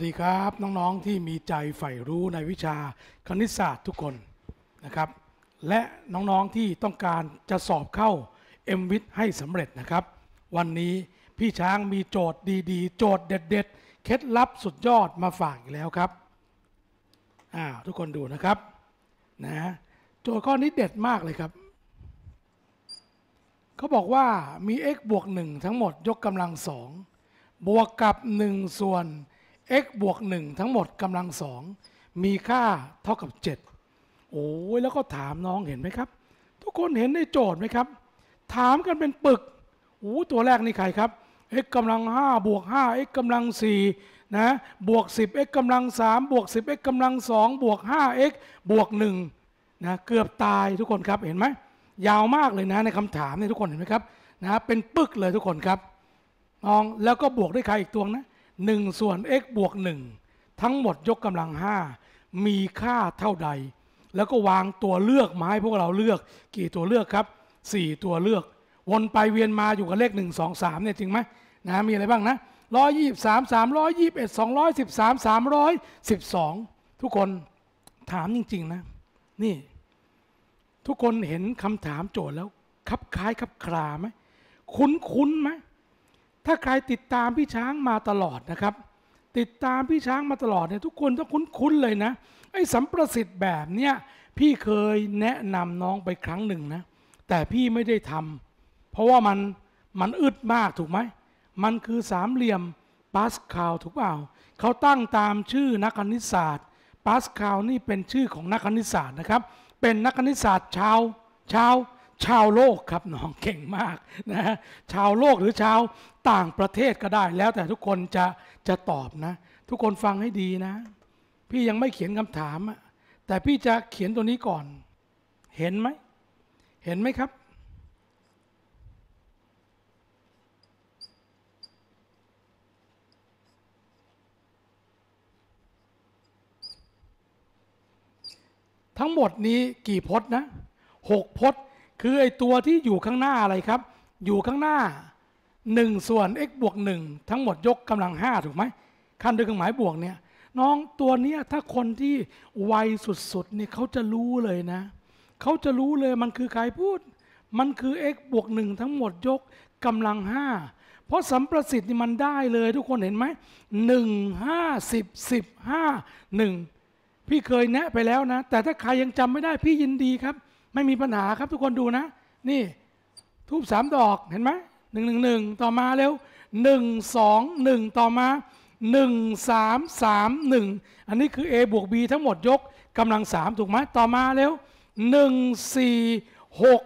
สดีครับน้องๆที่มีใจใฝ่รู้ในวิชาคณิตศาสตร์ทุกคนนะครับและน้องๆที่ต้องการจะสอบเข้า m w i t ให้สำเร็จนะครับ วันนี้พี่ช้างมีโจทย์ดีๆ โจทย์เด็ด ๆ เคล็ดลับสุดยอดมาฝากอีกแล้วครับอ่าทุกคนดูนะครับนะโจทย์ข้อนี้เด็ดมากเลยครับเขาบอกว่ามี x บวก1ทั้งหมด ยกกำลังสองบวกกับ 1 ส่วน x บวกหนึ่งทั้งหมดกำลังสอง มีค่าเท่ากับ 7 โอ้ย แล้วก็ถามน้องเห็นไหมครับ ทุกคนเห็นในโจทย์ไหมครับ ถามกันเป็นปึก โอ้ตัวแรกนี่ใครครับ x กำลัง 5 บวก5 x กำลัง4นะบวก10 x กำลัง 3 บวก10 x กำลัง 2 บวก5 x บวก1นะ เกือบตายทุกคนครับ เห็นไหม ยาวมากเลยนะในคำถามนี่ทุกคนเห็นไหมครับ นะ เป็นปึกเลยทุกคนครับ น้อง แล้วก็บวกด้วยใครอีกตัวนะ1ส่วน x บวก 1 ทั้งหมดยกกำลัง 5 มีค่าเท่าใด แล้วก็วางตัวเลือกมาให้พวกเราเลือก กี่ตัวเลือกครับ 4 ตัวเลือก วนไปเวียนมาอยู่กับเลข1 2 3เนี่ยจริงไหมนะมีอะไรบ้างนะ 123 321 213 312 ทุกคนถามจริงๆนะ นี่ ทุกคนเห็นคำถามโจทย์แล้ว คับคล้ายคับคลาไหมคุ้นคุ้นไหมถ้าใครติดตามพี่ช้างมาตลอดนะครับ ติดตามพี่ช้างมาตลอดเนี่ยทุกคนต้องคุ้นๆเลยนะไอ้สัมประสิทธิ์แบบเนี้ยพี่เคยแนะนำน้องไปครั้งหนึ่งนะแต่พี่ไม่ได้ทำ เพราะว่ามันมันอึดมากถูกไหมมันคือสามเหลี่ยมปาสคาลถูกเปล่าเขาตั้งตามชื่อนักคณิตศาสตร์ ปาสคาลนี่เป็นชื่อของนักคณิตศาสตร์นะครับ เป็นนักคณิตศาสตร์ชาวชาวชาวโลกครับน้องเก่งมากนะฮะชาวโลกหรือชาวต่างประเทศก็ได้แล้ว แต่ทุกคนจะจะตอบนะ ทุกคนฟังให้ดีนะ พี่ยังไม่เขียนคำถามอะแต่พี่จะเขียนตัวนี้ก่อน เห็นไหม เห็นไหมครับ ทั้งหมดนี้กี่พจน์นะ หกพจน์คือไอตัวที่อยู่ข้างหน้าอะไรครับ อยู่ข้างหน้า1ส่วน x บวก1ทั้งหมดยกกำลัง 5 ถูกไหมขั้นด้วยเครื่องหมายบวกเนี่ยน้องตัวเนี้ยถ้าคนที่วัยสุดๆเนี่ยเขาจะรู้เลยนะเขาจะรู้เลยมันคือใครพูด มันคือ x บวกหนึ่งทั้งหมดยกกำลังห้าเพราะสัมประสิทธิ์นี่มันได้เลย ทุกคนเห็นไหมหนึ่งห้าสิบสิบห้าหนึ่งพี่เคยแนะไปแล้วนะ แต่ถ้าใครยังจำไม่ได้พี่ยินดีครับไม่มีปัญหาครับทุกคนดูนะ นี่ ทูบสามดอกเห็นไหมหนึ่งหนึ่งหนึ่งต่อมาเร็วหนึ่งสองหนึ่งต่อมาหนึ่งสามสามหนึ่งอันนี้คือ A บวก B ทั้งหมดยกกำลังสามถูกไหมต่อมาเร็วหนึ่งสี่หก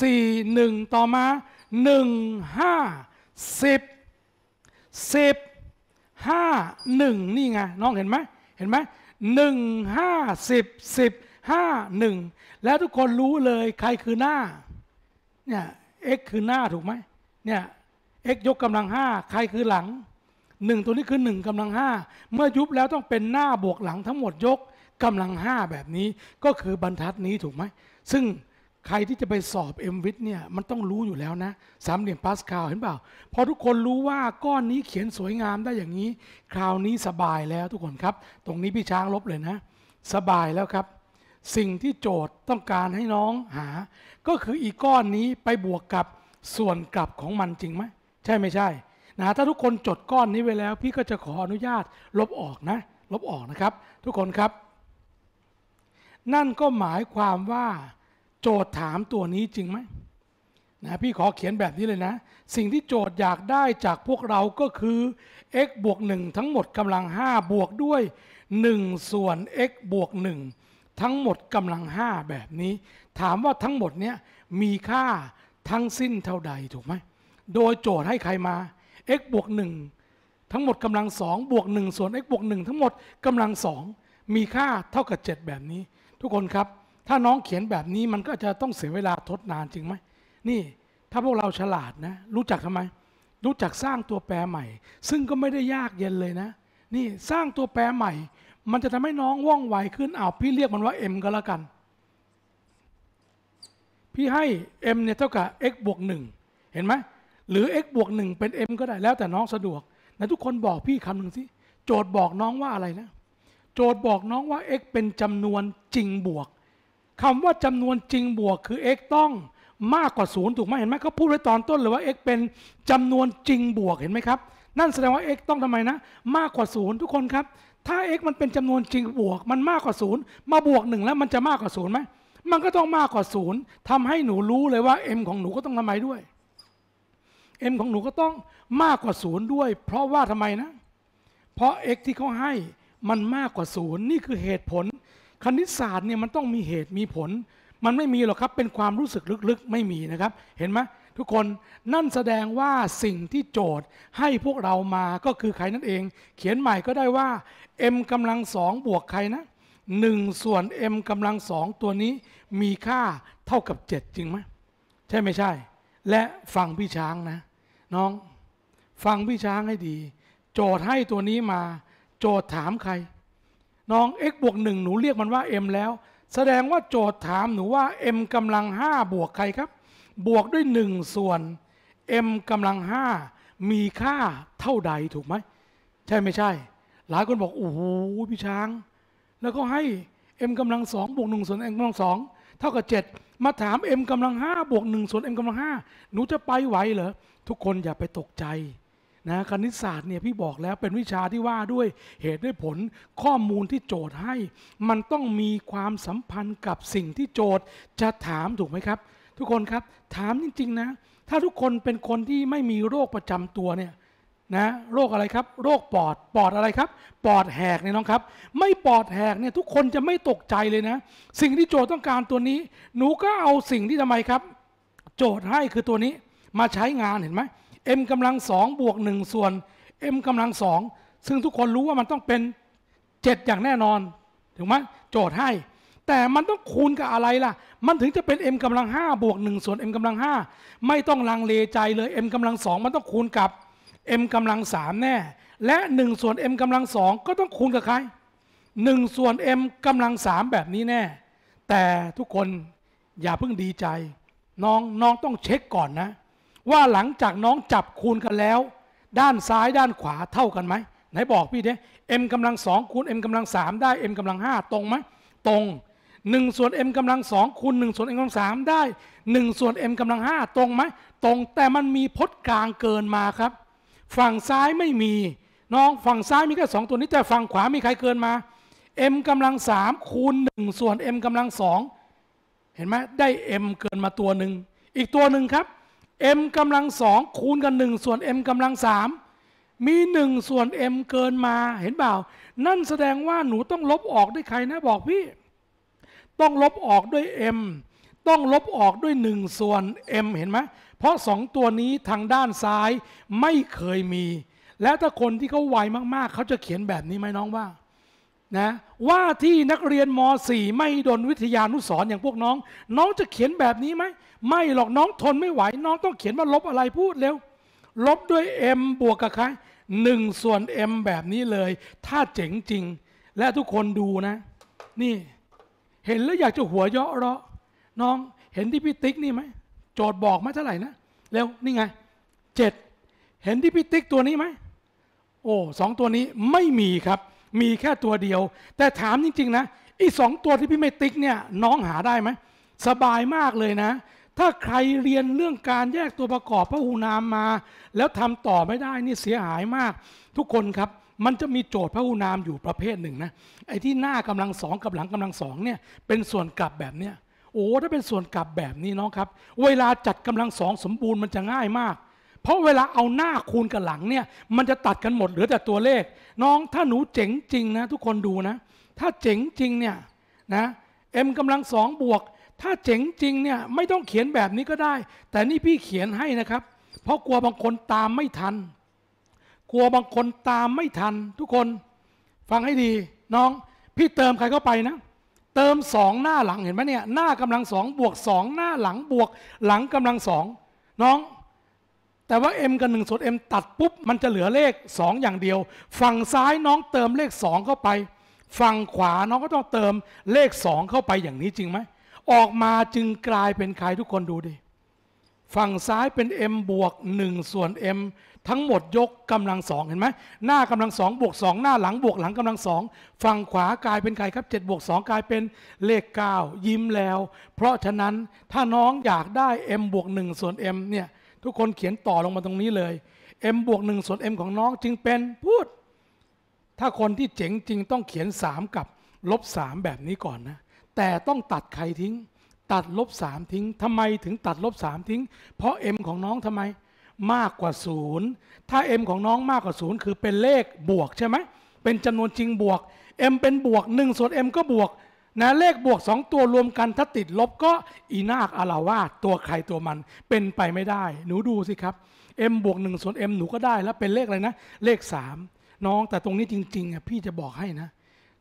สี่หนึ่งต่อมาหนึ่งห้าสิบสิบห้าหนึ่งนี่ไง น้องเห็นไหมเห็นไหมหนึ่งห้าสิบสิบห้าหนึ่งแล้วทุกคนรู้เลยใครคือหน้าเนี่ย x คือหน้าถูกไหมเนี่ย x ยกกำลังห้าใครคือหลังหนึ่งตัวนี้คือหนึ่งกำลังห้าเมื่อยุบแล้วต้องเป็นหน้าบวกหลัง ทั้งหมดยกกำลังห้าแบบนี้ก็คือบรรทัดนี้ถูกไหม ซึ่งใครที่จะไปสอบ m วิทเนี่ยมันต้องรู้อยู่แล้วนะสามเหลี่ยมพาสคาลเห็นเปล่าพอทุกคนรู้ว่าก้อนนี้เขียนสวยงามได้อย่างนี้ คราวนี้สบายแล้วทุกคนครับ ตรงนี้พี่ช้างลบเลยนะสบายแล้วครับสิ่งที่โจทย์ต้องการให้น้องหา ก็คืออีก้อนนี้ไปบวกกับส่วนกลับของมันจริงไหม ใช่ไม่ใช่ นะ ถ้าทุกคนจดก้อนนี้ไว้แล้ว พี่ก็จะขออนุญาตลบออกนะ ลบออกนะครับ ทุกคนครับ นั่นก็หมายความว่า โจทย์ถามตัวนี้จริงไหมนะ พี่ขอเขียนแบบนี้เลยนะ สิ่งที่โจทย์อยากได้จากพวกเราก็คือ x บวก1ทั้งหมดกำลัง 5 บวกด้วย1ส่วน x บวก1ทั้งหมดกำลังห้าแบบนี้ ถามว่าทั้งหมดเนี้ยมีค่าทั้งสิ้นเท่าใดถูกไหมโดยโจทย์ให้ใครมา x บวกหนึ่งทั้งหมดกำลังสองบวกหนึ่งส่วน x บวกหนึ่งทั้งหมดกำลังสองมีค่าเท่ากับ 7 แบบนี้ ทุกคนครับถ้าน้องเขียนแบบนี้มันก็จะต้องเสียเวลาทดนาน จริงไหมนี่ถ้าพวกเราฉลาดนะรู้จักทำไมรู้จักสร้างตัวแปรใหม่ ซึ่งก็ไม่ได้ยากเย็นเลยนะนี่สร้างตัวแปรใหม่มันจะทำให้น้องว่องไวขึ้นเอาพี่เรียกมันว่า m ก็แล้วกัน พี่ให้ m เนี่ยเท่ากับ x บวก1 เห็นไหมหรือ x บวก1 เป็น m ก็ได้ แล้วแต่น้องสะดวกนะทุกคนบอกพี่คำหนึ่งสิโจทย์บอกน้องว่าอะไรนะ โจทย์บอกน้องว่า x เป็นจำนวนจริงบวกคำว่าจำนวนจริงบวกคือ x ต้องมากกว่าศูนย์ถูกไหมเห็นไหมเขาพูดไว้ตอนต้นเลยว่า x เป็นจำนวนจริงบวกเห็นไหมครับ นั่นแสดงว่า x ต้องทำไมนะ มากกว่าศูนย์ทุกคนครับถ้า x มันเป็นจำนวนจริงบวก มันมากกว่าศูนย์มาบวกหนึ่งแล้วมันจะมากกว่าศูนย์ไหมมันก็ต้องมากกว่าศูนย์ทำให้หนูรู้เลยว่า m ของหนูก็ต้องทำไมด้วย m ของหนูก็ต้องมากกว่าศูนย์ด้วย เพราะว่าทำไมนะ เพราะ x ที่เขาให้มันมากกว่าศูนย์นี่คือเหตุผล คณิตศาสตร์เนี่ยมันต้องมีเหตุมีผลมันไม่มีหรอกครับ เป็นความรู้สึกลึกๆ ไม่มีนะครับ เห็นไหมทุกคน นั่นแสดงว่าสิ่งที่โจทย์ให้พวกเรามาก็คือใครนั่นเอง เขียนใหม่ก็ได้ว่า m กำลังสองบวกใครนะ1ส่วน m กำลังสองตัวนี้มีค่าเท่ากับ 7 จริงไหม ใช่ไม่ใช่ และฟังพี่ช้างนะ น้อง ฟังพี่ช้างให้ดี โจทย์ให้ตัวนี้มา โจทย์ถามใคร น้อง x บวกหนึ่งหนูเรียกมันว่า m แล้วแสดงว่าโจทย์ถามหนูว่า m กำลัง5บวกใครครับ บวกด้วย 1 ส่วน m กำลัง5มีค่าเท่าใดถูกไหม ใช่ไม่ใช่ หลายคนบอกโอ้โหพี่ช้าง แล้วก็ให้ m กำลัง2บวก 1 ส่วน m กำลัง2เท่ากับ 7 มาถาม m กำลัง5บวก 1ส่วน m กำลัง5หนูจะไปไหวเหรอ ทุกคนอย่าไปตกใจนะคณิตศาสตร์เนี่ยพี่บอกแล้วเป็นวิชาที่ว่าด้วยเหตุด้วยผลข้อมูลที่โจทย์ให้ มันต้องมีความสัมพันธ์กับสิ่งที่โจทย์จะถามถูกไหมครับ ทุกคนครับถามจริงๆนะ ถ้าทุกคนเป็นคนที่ไม่มีโรคประจำตัวเนี่ยนะ โรคอะไรครับ โรคปอดปอดอะไรครับปอดแหกเนี่ยน้องครับ ไม่ปอดแหกเนี่ย ทุกคนจะไม่ตกใจเลยนะ สิ่งที่โจทย์ต้องการตัวนี้ หนูก็เอาสิ่งที่ทำไมครับ โจทย์ให้คือตัวนี้มาใช้งานเห็นไหม m กำลังสองบวกหนึ่งส่วน m กำลังสองซึ่งทุกคนรู้ว่ามันต้องเป็น 7 อย่างแน่นอนถูกไหมโจทย์ให้ แต่มันต้องคูณกับอะไรล่ะ มันถึงจะเป็น m กำลังห้าบวกหนึ่งส่วน m กำลังห้าไม่ต้องลังเลใจเลย m กำลังสองมันต้องคูณกับ m กำลังสามแน่และ 1 ส่วน m กำลังสองก็ต้องคูณกับใคร1ส่วน m กำลังสามแบบนี้แน่ แต่ทุกคนอย่าเพิ่งดีใจน้องน้องต้องเช็คก่อนนะว่าหลังจากน้องจับคูณกันแล้ว ด้านซ้ายด้านขวาเท่ากันไหมไหนบอกพี่เนี่ยเอ็มกำลังสองคูณเอ็มกำลังสามได้เอ็มกำลังห้าตรงไหมตรงหนึ่งส่วน m กำลังสองคูณหนึ่งส่วน m กำลังสามได้หนึ่งส่วน m กำลังห้าตรงไหมตรงแต่มันมีพจน์กลางเกินมาครับ ฝั่งซ้ายไม่มี น้องฝั่งซ้ายมีแค่สองตัวนี้แต่ฝั่งขวามีใครเกินมา m กำลังสามคูณหนึ่งส่วน m กำลังสองเห็นไหมได้ m เกินมาตัวหนึ่งอีกตัวหนึ่งครับ m กำลังสองคูณกันหนึ่งส่วน m กำลังสามมีหนึ่งส่วน m เกินมาเห็นเปล่า นั่นแสดงว่าหนูต้องลบออกด้วยใครนะบอกพี่ ต้องลบออกด้วย m ต้องลบออกด้วยหนึ่งส่วน m เห็นไหมเพราะสองตัวนี้ทางด้านซ้ายไม่เคยมี แล้วถ้าคนที่เขาไวมากๆ เขาจะเขียนแบบนี้ไหมน้องว่านะว่าที่นักเรียนม .4 ไม่โดนวิทยานุสรอย่างพวกน้อง น้องจะเขียนแบบนี้ไหม ไม่หรอกน้องทนไม่ไหว น้องต้องเขียนว่าลบอะไรพูดเร็วลบด้วย m บวกกับใครหนึ่งส่วน m แบบนี้เลย ถ้าเจ๋งจริง และทุกคนดูนะ นี่ เห็นแล้วอยากจะหัวเยาะเราะน้องเห็นที่พี่ติ๊กนี่ไหมโจทย์บอกมาเท่าไหร่นะเร็วนี่ไงเจ็ดเห็นที่พี่ติ๊กตัวนี้ไหมโอ้สองตัวนี้ไม่มีครับมีแค่ตัวเดียว แต่ถามจริงๆนะ อีสองตัวที่พี่ไม่ติ๊กเนี่ยน้องหาได้ไหมสบายมากเลยนะ ถ้าใครเรียนเรื่องการแยกตัวประกอบพระหูนามมา แล้วทำต่อไม่ได้ นี่ เสียหายมาก ทุกคนครับมันจะมีโจทย์พระหูนามอยู่ประเภทหนึ่งนะ ไอ้ที่หน้ากำลังสองกับหลังกำลังสองเนี่ยเป็นส่วนกลับแบบเนี้ยโอ้ถ้าเป็นส่วนกลับแบบนี้น้องครับเวลาจัดกำลังสองสมบูรณ์มันจะง่ายมากเพราะเวลาเอาหน้าคูณกับหลังเนี่ย มันจะตัดกันหมดเหลือแต่ตัวเลข น้องถ้าหนูเจ๋งจริงนะ ทุกคนดูนะ ถ้าเจ๋งจริงเนี่ยนะเอ็มกำลังสองบวก ถ้าเจ๋งจริงเนี่ย ไม่ต้องเขียนแบบนี้ก็ได้ แต่นี่พี่เขียนให้นะครับ เพราะกลัวบางคนตามไม่ทัน กลัวบางคนตามไม่ทันทุกคนฟังให้ดี น้องพี่เติมใครเข้าไปนะ เติมสองหน้าหลังเห็นไหมเนี่ย หน้ากำลังสองบวกสองหน้าหลังบวกหลังกำลังสองน้องแต่ว่า m กับ1ส่วน m ตัดปุ๊บ มันจะเหลือเลข 2 อย่างเดียว ฝั่งซ้ายน้องเติมเลข 2 เข้าไป ฝั่งขวาน้องก็ต้องเติมเลข 2 เข้าไปอย่างนี้จริงไหมออกมาจึงกลายเป็นใครทุกคนดูดิ ฝั่งซ้ายเป็น m บวก 1 ส่วน m ทั้งหมดยกกำลังสองเห็นไหม หน้ากำลังสองบวกสองหน้าหลังบวกหลังกำลังสองฝั่งขวากลายเป็นใครครับ 7 บวกสองกลายเป็นเลข 9 ยิ้มแล้ว เพราะฉะนั้นถ้าน้องอยากได้ m บวก1ส่วน m เนี่ยทุกคนเขียนต่อลงมาตรงนี้เลย m บวกหนึ่งส่วน m ของน้องจึงเป็นพูด ถ้าคนที่เจ๋งจริงต้องเขียน 3 กับลบ 3 แบบนี้ก่อนนะ แต่ต้องตัดใครทิ้ง ตัดลบ3ทิ้งทำไมถึง ตัดลบ 3 ทิ้ง เพราะ m ของน้องทำไม มากกว่า 0 ถ้า m ของน้องมากกว่า0คือเป็นเลขบวกใช่ไหมเป็นจำนวนจริงบวก m เป็นบวก1ส่วน m ก็บวกนะเลขบวกสองตัวรวมกันถ้าติดลบก็ อีนาคอลาวาตัวใครตัวมันเป็นไปไม่ได้ หนูดูสิครับ m บวก 1 ส่วน m หนูก็ได้แล้วเป็นเลขอะไรนะ เลข 3 น้องแต่ตรงนี้จริงๆอ่ะพี่จะบอกให้นะ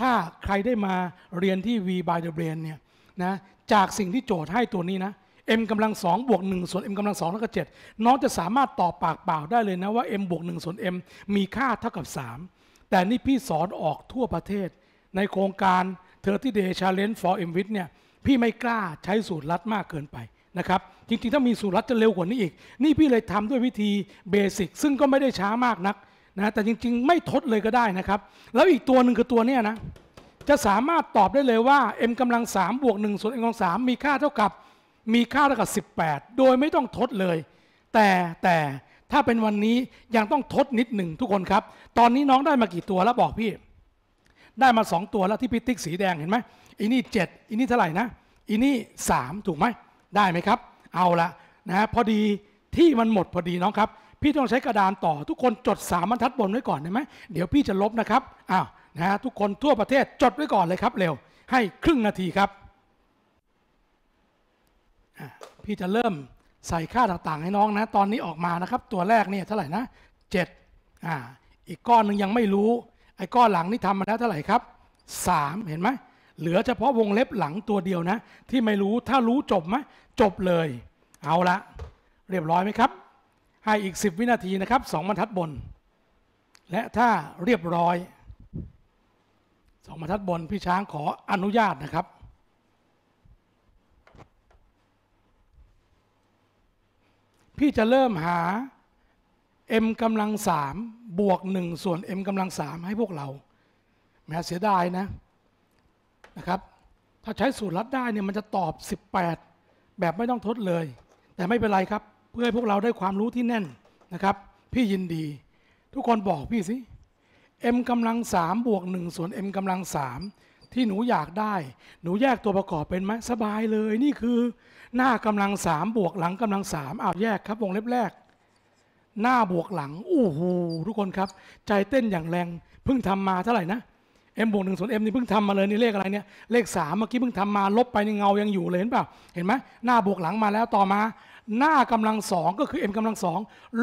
ถ้าใครได้มาเรียนที่ V by the brain เนี่ยนะจากสิ่งที่โจทย์ให้ตัวนี้นะ m กำลังสองบวกหนึ่งส่วน m กำลังสองแล้วก็เจ็ดน้องจะสามารถตอบปากเปล่าได้เลยนะว่า m บวกหนึ่งส่วน m มีค่าเท่ากับ 3 แต่นี่พี่สอนออกทั่วประเทศในโครงการ30 day challenge for m w i t เนี่ยพี่ไม่กล้าใช้สูตรลัดมากเกินไปนะครับ จริง ๆ ถ้ามีสูตรลัดจะเร็วกว่านี้อีก นี่พี่เลยทำด้วยวิธีเบสิกซึ่งก็ไม่ได้ช้ามากนักนะแต่จริง ๆ ไม่ทดเลยก็ได้นะครับ แล้วอีกตัวหนึ่งคือตัวนี้นะ จะสามารถตอบได้เลยว่า m กำลัง3บวก 1ส่วน m กำลัง3มีค่าเท่ากับ มีค่าเท่ากับ 18 โดยไม่ต้องทดเลย แต่แต่ถ้าเป็นวันนี้ยังต้องทดนิดหนึ่งทุกคนครับตอนนี้น้องได้มากี่ตัวแล้วบอกพี่ได้มา 2 ตัวแล้วที่พิติ๊กสีแดงเห็นไหมอีนี่7อีนี่เท่าไหร่นะอีนี่3ถูกไหมได้ไหมครับ เอาละนะพอดีที่มันหมดพอดีน้องครับพี่ต้องใช้กระดานต่อ ทุกคนจด3บรรทัดบนไว้ก่อนได้ไหมเดี๋ยวพี่จะลบนะครับอ้าวนะทุกคนทั่วประเทศจดไว้ก่อนเลยครับ เร็วให้ครึ่งนาทีครับพี่จะเริ่มใส่ค่าต่างๆให้น้องนะตอนนี้ออกมานะครับ ตัวแรกเนี่ยเท่าไหร่นะ7อ่าอีกก้อนหนึ่งยังไม่รู้ไอ้ก้อนหลังนี่ทำมาแล้วเท่าไหร่ครับ 3 เห็นไหม เหลือเฉพาะวงเล็บหลังตัวเดียวนะ ที่ไม่รู้ ถ้ารู้จบไหม จบเลย เอาละ เรียบร้อยไหมครับ ให้อีก 10 วินาทีนะครับสองบรรทัดบน และถ้าเรียบร้อยสองบรรทัดบน พี่ช้างขออนุญาตนะครับ พี่จะเริ่มหา m กำลังสามบวกหนึ่งส่วน m กำลังสามให้พวกเรา แม้เสียดายนะนะครับถ้าใช้สูตรลัดได้เนี่ยมันจะตอบ 18 แบบไม่ต้องทดเลย แต่ไม่เป็นไรครับเพื่อให้พวกเราได้ความรู้ที่แน่นนะครับ พี่ยินดี ทุกคนบอกพี่สิ m กำลังสามบวกหนึ่งส่วน m กำลังสามที่หนูอยากได้ หนูแยกตัวประกอบเป็นไหมสบายเลยนี่คือ หน้ากำลังสามบวกหลังกำลังสาเอ้าวแยกครับ วงเล็บแรกหน้าบวกหลังโอ้โหทุกคนครับ ใจเต้นอย่างแรงเพิ่งทำมาเท่าไหร่นะเอ็มบวกหนึ่งส่วนเอ็มนี่เพิ่งทำมาเลยนี่เลขอะไรเนี่ยเลขสามเมื่อกี้เพิ่งทำมา ลบไปในเงายังอยู่เลยเห็นเปล่าเห็นไหมหน้าบวกหลังมาแล้วต่อมา หน้ากำลังสองก็คือเอ็มกำลังสอง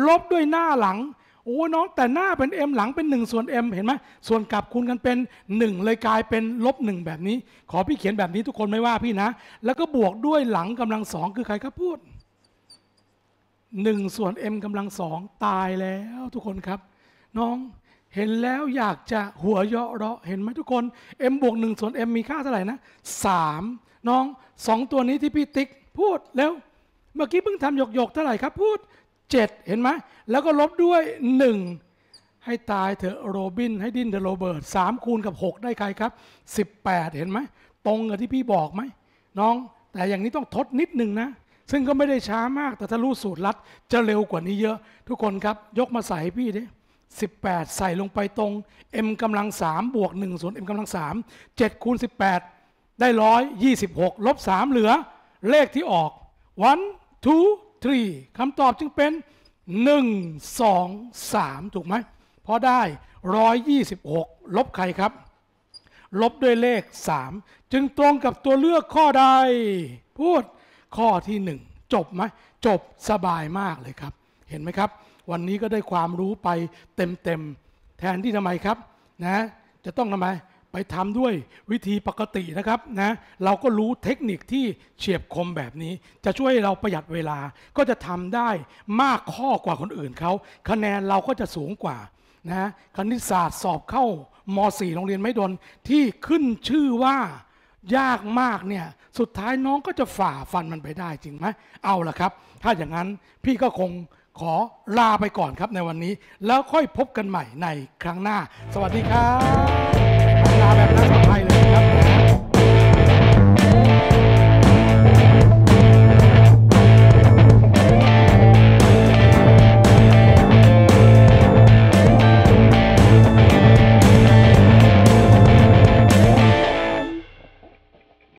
ลบด้วยหน้าหลังโอ้น้องแต่หน้าเป็น M หลังเป็น1ส่วน M เห็นไหมส่วนกลับคูณกันเป็น 1 เลยกลายเป็นลบงแบบนี้ ขอพี่เขียนแบบนี้ทุกคนไม่ว่าพี่นะ แล้วก็บวกด้วยหลังกำลังสองคือใครครับพูดหนึ่งส่วน m กำลังสองตายแล้วทุกคนครับ น้องเห็นแล้วอยากจะหัวเยาะเราะเห็นไหมทุกคน m บวกหนึ่งส่วน m มีค่าเท่าไหร่นะสามน้องสองตัวนี้ที่พี่ติ๊กพูดแล้ว เมื่อกี้เพิ่งทำหยกหยกเท่าไหร่ครับ พูด 7 เห็นไหม แล้วก็ลบด้วย 1 ให้ตายเถอะโรบินให้ดินเดอะโรเบิร์ต3คูณกับ 6 ได้ใครครับ 18 เห็นไหมตรงกับที่พี่บอกไหมน้อง แต่อย่างนี้ต้องทดนิดหนึ่งนะซึ่งก็ไม่ได้ช้ามากแต่ถ้ารู้สูตรลัด จะเร็วกว่านี้เยอะ ทุกคนครับยกมาใส่พี่ดิสิบแปดใส่ลงไปตรง m กำลังสามบวกหนึ่งส่วน m กำลังสามเจ็ดคูณสิบแปดได้ร้อยยี่สิบหกลบสามเหลือ เลขที่ออก 1 2 3ท w คำตอบจึงเป็นหนึ่งสองสามถูกไหมพราะได้ร้อยยี่สิบหกลบใครครับ ลบด้วยเลขสามจึงตรงกับตัวเลือกข้อใด พูดข้อที่ 1 จบไหมจบสบายมากเลยครับ เห็นไหมครับ วันนี้ก็ได้ความรู้ไปเต็มๆ แทนที่ทำไมครับนะจะต้องทำไมไปทำด้วยวิธีปกตินะครับนะเราก็รู้เทคนิคที่เฉียบคมแบบนี้ จะช่วยเราประหยัดเวลาก็จะทำได้มากข้อกว่าคนอื่นเขา คะแนนเราก็จะสูงกว่านะคณิตศาสตร์สอบเข้าม .4 โรงเรียนไม่ดน ที่ขึ้นชื่อว่ายากมากเนี่ย สุดท้ายน้องก็จะฝ่าฟันมันไปได้จริงไหมเอาละครับ ถ้าอย่างนั้นพี่ก็คงขอลาไปก่อนครับในวันนี้แล้วค่อยพบกันใหม่ในครั้งหน้า สวัสดีครับ ลาแบบนั้น